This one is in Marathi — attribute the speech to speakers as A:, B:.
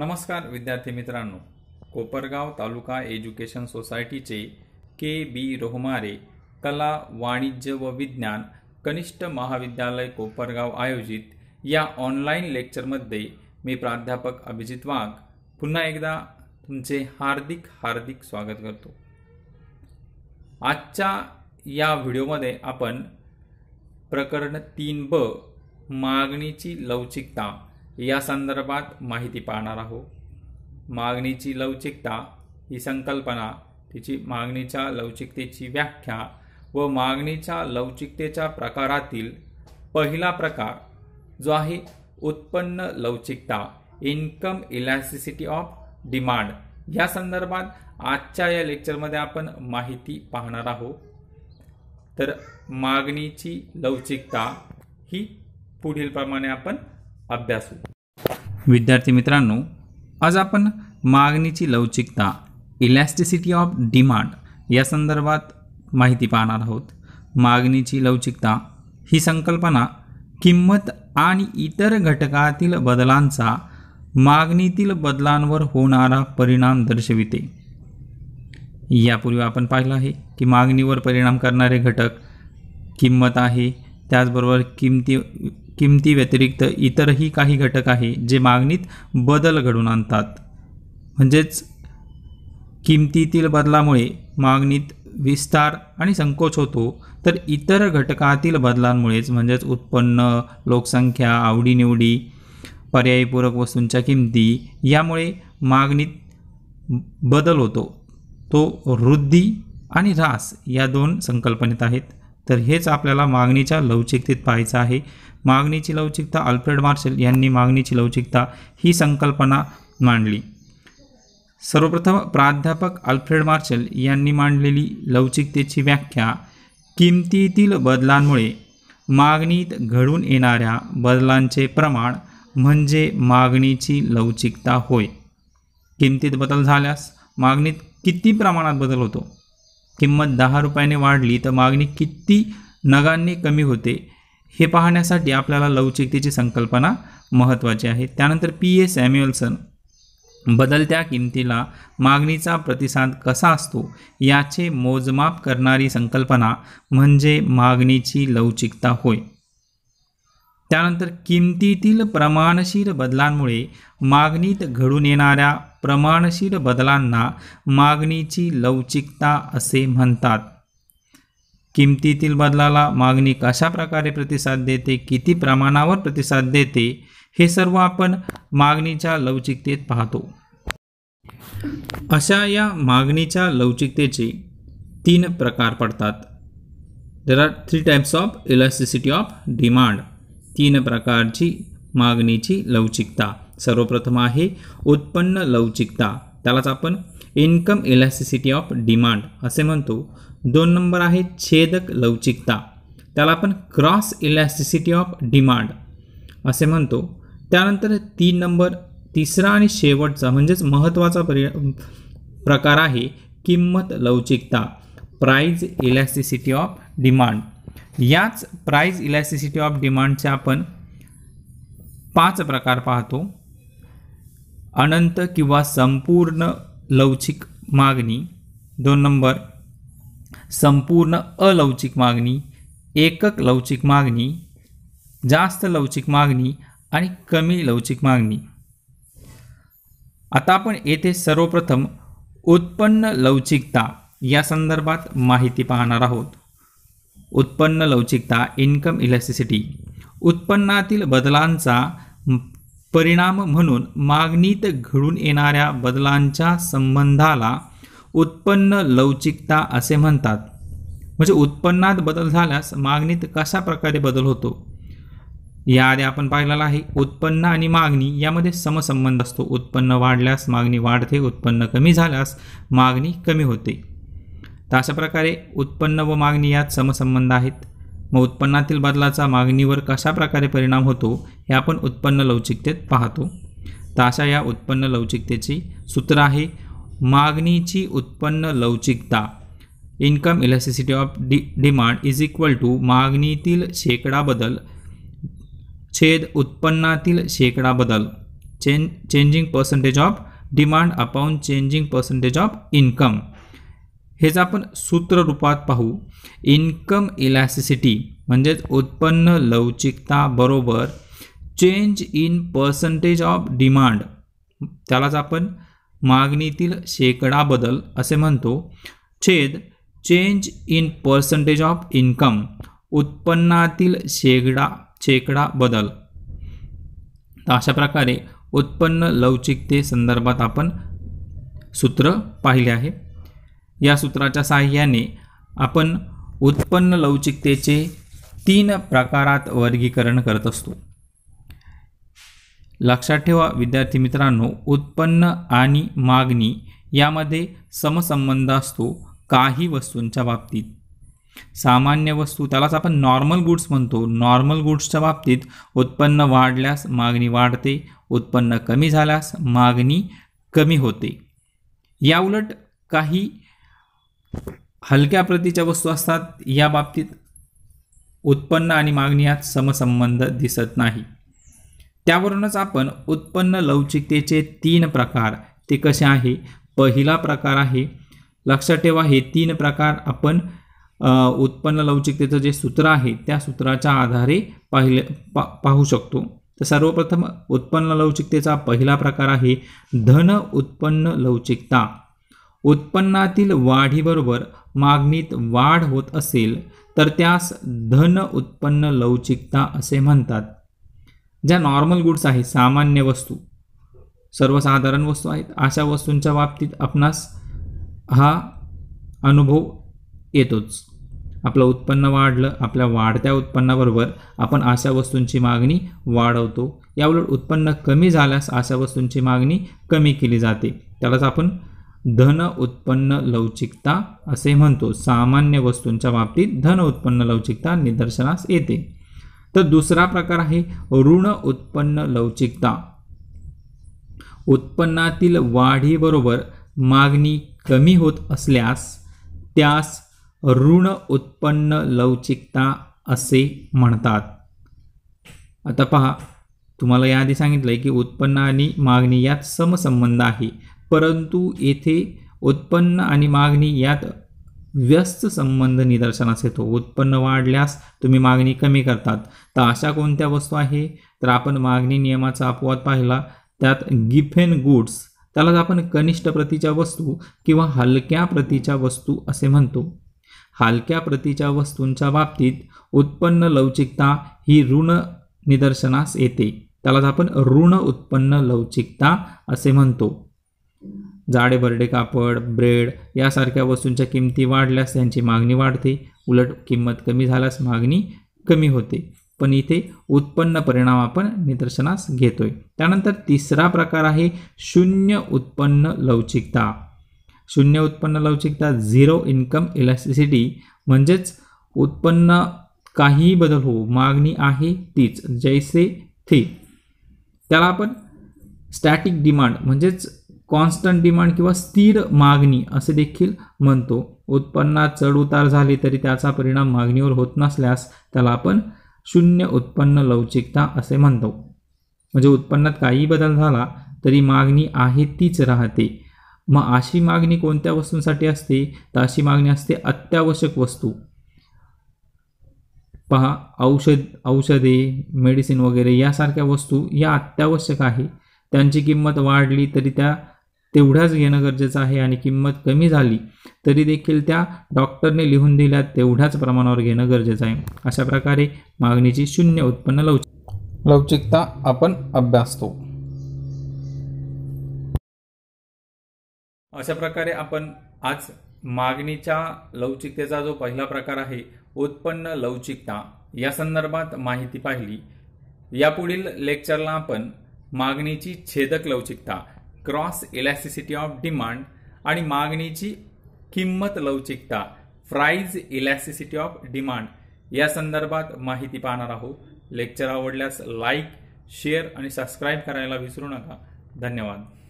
A: नमस्कार विद्यार्थी मित्रांनो कोपरगाव तालुका एज्युकेशन सोसायटीचे के बी रोहमारे कला वाणिज्य व विज्ञान कनिष्ठ महाविद्यालय कोपरगाव आयोजित या ऑनलाईन लेक्चरमध्ये मी प्राध्यापक अभिजित वाघ पुन्हा एकदा तुमचे हार्दिक हार्दिक स्वागत करतो आजच्या या व्हिडिओमध्ये आपण प्रकरण तीन ब मागणीची लवचिकता या संदर्भात माहिती पाहणार आहोत मागणीची लवचिकता ही संकल्पना तिची मागणीच्या लवचिकतेची व्याख्या व मागणीच्या लवचिकतेच्या प्रकारातील पहिला प्रकार जो आहे उत्पन्न लवचिकता इन्कम इलॅसिसिटी ऑफ डिमांड या संदर्भात आजच्या या लेक्चरमध्ये आपण माहिती पाहणार आहोत तर मागणीची लवचिकता ही पुढील प्रमाणे आपण अभ्यासू विद्यार्थी मित्रांनो आज आपण मागणीची लवचिकता इलॅस्टिसिटी ऑफ डिमांड या संदर्भात माहिती पाहणार आहोत मागणीची लवचिकता ही संकल्पना किंमत आणि इतर घटकातील बदलांचा मागणीतील बदलांवर होणारा परिणाम दर्शविते यापूर्वी आपण पाहिलं आहे की मागणीवर परिणाम करणारे घटक किंमत आहे त्याचबरोबर किमती किमती व्यतिरिक्त इतरही काही घटक आहे जे मागणीत बदल घडून आणतात म्हणजेच किमतीतील बदलामुळे मागणीत विस्तार आणि संकोच होतो तर इतर घटकातील बदलांमुळेच म्हणजेच उत्पन्न लोकसंख्या आवडीनिवडी पर्यायीपूरक वस्तूंच्या किमती यामुळे मागणीत बदल होतो तो वृद्धी आणि ऱ्हास या दोन संकल्पनेत आहेत तर हेच आपल्याला मागणीच्या लवचिकतेत पाहायचं आहे मागणीची लवचिकता अल्फ्रेड मार्शल यांनी मागणीची लवचिकता ही संकल्पना मांडली सर्वप्रथम प्राध्यापक अल्फ्रेड मार्शल यांनी मांडलेली लवचिकतेची व्याख्या किमतीतील बदलांमुळे मागणीत घडून येणाऱ्या बदलांचे प्रमाण म्हणजे मागणीची लवचिकता होय किमतीत बदल झाल्यास मागणीत किती प्रमाणात बदल होतो किंमत दहा रुपयाने वाढली तर मागणी किती नगांनी कमी होते हे पाहण्यासाठी आपल्याला लवचिकतेची संकल्पना महत्त्वाची आहे त्यानंतर पी ए सॅम्युअल्सन बदलत्या किमतीला मागणीचा प्रतिसाद कसा असतो याचे मोजमाप करणारी संकल्पना म्हणजे मागणीची लवचिकता होय त्यानंतर किमतीतील प्रमाणशीर बदलांमुळे मागणीत घडून येणाऱ्या प्रमाणशील बदलांना मागणीची लवचिकता असे म्हणतात किमतीतील बदलाला मागणी कशा प्रकारे प्रतिसाद देते किती प्रमाणावर प्रतिसाद देते हे सर्व आपण मागणीच्या लवचिकतेत पाहतो अशा या मागणीच्या लवचिकतेचे तीन प्रकार पडतात there are three types of elasticity of demand तीन प्रकारची मागणीची लवचिकता सर्वप्रथम आहे उत्पन्न लवचिकता त्यालाच आपण इन्कम इलॅसिसिटी ऑफ डिमांड असे म्हणतो दोन नंबर आहे छेदक लवचिकता त्याला आपण क्रॉस इलॅसिसिटी ऑफ डिमांड असे म्हणतो त्यानंतर तीन नंबर तिसरा आणि शेवटचा म्हणजेच महत्त्वाचा पर्य प्रकार आहे किंमत लवचिकता प्राईज इलॅसिसिटी ऑफ डिमांड याच प्राईज इलॅसिसिटी ऑफ डिमांडचे आपण पाच प्रकार पाहतो अनंत किंवा संपूर्ण लवचिक मागणी दोन नंबर संपूर्ण अलवचिक मागणी एकक लवचिक मागणी जास्त लवचिक मागणी आणि कमी लवचिक मागणी आता आपण येथे सर्वप्रथम उत्पन्न लवचिकता या संदर्भात माहिती पाहणार आहोत उत्पन्न लवचिकता इन्कम इलेक्ट्रिसिटी उत्पन्नातील बदलांचा परिणाम म्हणून मागणीत घडून येणाऱ्या बदलांच्या संबंधाला उत्पन्न लवचिकता असे म्हणतात म्हणजे उत्पन्नात बदल झाल्यास मागणीत कशा प्रकारे बदल होतो याआधी आपण पाहिलेला आहे उत्पन्न आणि मागणी यामध्ये समसंबंध असतो उत्पन्न वाढल्यास मागणी वाढते उत्पन्न कमी झाल्यास मागणी कमी होते तर अशा प्रकारे उत्पन्न व मागणी यात समसंबंध आहेत मग उत्पन्नातील बदलाचा मागणीवर कशा प्रकारे परिणाम होतो हे आपण उत्पन्न लवचिकतेत पाहतो तर अशा या उत्पन्न लवचिकतेची सूत्र आहे मागणीची उत्पन्न लवचिकता इन्कम इलेक्ट्रिसिटी ऑफ डि डिमांड इज इक्वल टू मागणीतील शेकडा बदल छेद उत्पन्नातील शेकडा बदल change changing percentage of demand upon changing percentage of income हेच आपण सूत्र रूपात पाहू इन्कम इलॅसिसिटी म्हणजेच उत्पन्न लवचिकता बरोबर change in percentage of demand त्यालाच आपण मागणीतील शेकडा बदल असे म्हणतो छेद change in percentage of income उत्पन्नातील शेकडा शेकडा बदल तर अशा प्रकारे उत्पन्न लवचिकते संदर्भात आपण सूत्र पाहिले आहे या सूत्राच्या साह्याने आपण उत्पन्न लवचिकतेचे तीन प्रकारात वर्गीकरण करत असतो लक्षात ठेवा विद्यार्थी मित्रांनो उत्पन्न आणि मागणी यामध्ये समसंबंध असतो काही वस्तूंच्या बाबतीत सामान्य वस्तू त्यालाच आपण नॉर्मल गुड्स म्हणतो नॉर्मल गुड्सच्या बाबतीत उत्पन्न वाढल्यास मागणी वाढते उत्पन्न कमी झाल्यास मागणी कमी होते याउलट काही हलक्या प्रतीच्या वस्तू असतात या बाबतीत उत्पन्न आणि मागणी यात समसंबंध दिसत नाही त्यावरूनच आपण उत्पन्न लवचिकतेचे तीन प्रकार ते कसे आहे पहिला प्रकार आहे लक्षात ठेवा हे तीन प्रकार आपण उत्पन्न लवचिकतेचं जे सूत्र आहे त्या सूत्राच्या आधारे पाहिले पा पाहू शकतो तर सर्वप्रथम उत्पन्न लवचिकतेचा पहिला प्रकार आहे धन उत्पन्न लवचिकता उत्पन्नातील वाढीबरोबर मागणीत वाढ होत असेल तर त्यास धन उत्पन्न लवचिकता असे म्हणतात ज्या नॉर्मल गुड्स आहेत सामान्य वस्तू सर्वसाधारण वस्तू आहेत अशा वस्तूंच्या बाबतीत आपणास हा अनुभव येतोच आपलं उत्पन्न वाढलं आपल्या वाढत्या उत्पन्नाबरोबर आपण अशा वस्तूंची मागणी वाढवतो याउलट उत्पन्न कमी झाल्यास अशा वस्तूंची मागणी कमी केली जाते त्यालाच आपण धन उत्पन्न लवचिकता असे म्हणतो सामान्य वस्तूंच्या बाबतीत धन उत्पन्न लवचिकता निदर्शनास येते तर दुसरा प्रकार आहे ऋण उत्पन्न लवचिकता उत्पन्नातील वाढीबरोबर मागणी कमी होत असल्यास त्यास ऋण उत्पन्न लवचिकता असे म्हणतात आता पहा तुम्हाला याआधी सांगितलं आहे की उत्पन्न आणि मागणी यात समसंबंध आहे परंतु येथे उत्पन्न आणि मागणी यात व्यस्त संबंध निदर्शनास येतो उत्पन्न वाढल्यास तुम्ही मागणी कमी करतात तर अशा कोणत्या वस्तू आहे तर आपण मागणी नियमाचा अपवाद पाहिला त्यात गिफेन गुड्स त्यालाच आपण कनिष्ठ प्रतीच्या वस्तू किंवा हलक्या प्रतीच्या वस्तू असे म्हणतो हलक्या प्रतीच्या वस्तूंच्या बाबतीत उत्पन्न लवचिकता ही ऋण निदर्शनास येते त्यालाच आपण ऋण उत्पन्न लवचिकता असे म्हणतो जाडे भरडे कापड ब्रेड यासारख्या वस्तूंच्या किमती वाढल्यास त्यांची मागणी वाढते उलट किंमत कमी झाल्यास मागणी कमी होते पण इथे उत्पन्न परिणाम आपण निदर्शनास घेतोय त्यानंतर तिसरा प्रकार आहे शून्य उत्पन्न लवचिकता शून्य उत्पन्न लवचिकता झिरो इन्कम इलेक्ट्रिसिटी म्हणजेच उत्पन्न काहीही बदल होऊ मागणी आहे तीच जैसे थे त्याला आपण स्टॅटिक डिमांड म्हणजेच कॉन्स्टंट डिमांड किंवा स्थिर मागणी असे देखील म्हणतो उत्पन्नात चढउतार झाले तरी त्याचा परिणाम मागणीवर होत नसल्यास त्याला आपण शून्य उत्पन्न लवचिकता असे म्हणतो म्हणजे उत्पन्नात काही बदल झाला तरी मागणी आहे तीच राहते मग अशी मागणी कोणत्या वस्तूंसाठी असते तर अशी मागणी असते अत्यावश्यक वस्तू पहा औषध औषधे मेडिसिन वगैरे यासारख्या वस्तू या अत्यावश्यक आहे त्यांची किंमत वाढली तरी त्या तेवढाच घेणं गरजेचं आहे आणि किंमत कमी झाली तरी देखील त्या डॉक्टरने लिहून दिल्या तेवढ्याच प्रमाणावर घेणं गरजेचं आहे अशा प्रकारे मागणीची शून्य उत्पन्न लवचिक लवचिकता आपण अभ्यासतो अशा प्रकारे आपण आज मागणीच्या लवचिकतेचा जो पहिला प्रकार आहे उत्पन्न लवचिकता या संदर्भात माहिती पाहिली यापुढील लेक्चरला आपण मागणीची छेदक लवचिकता क्रॉस इलॅस्टिसिटी ऑफ डिमांड आणि मागणीची किंमत लवचिकता प्राईज इलॅसिसिटी ऑफ डिमांड या संदर्भात माहिती पाहणार आहोत लेक्चर आवडल्यास लाईक शेअर आणि सबस्क्राईब करायला विसरू नका धन्यवाद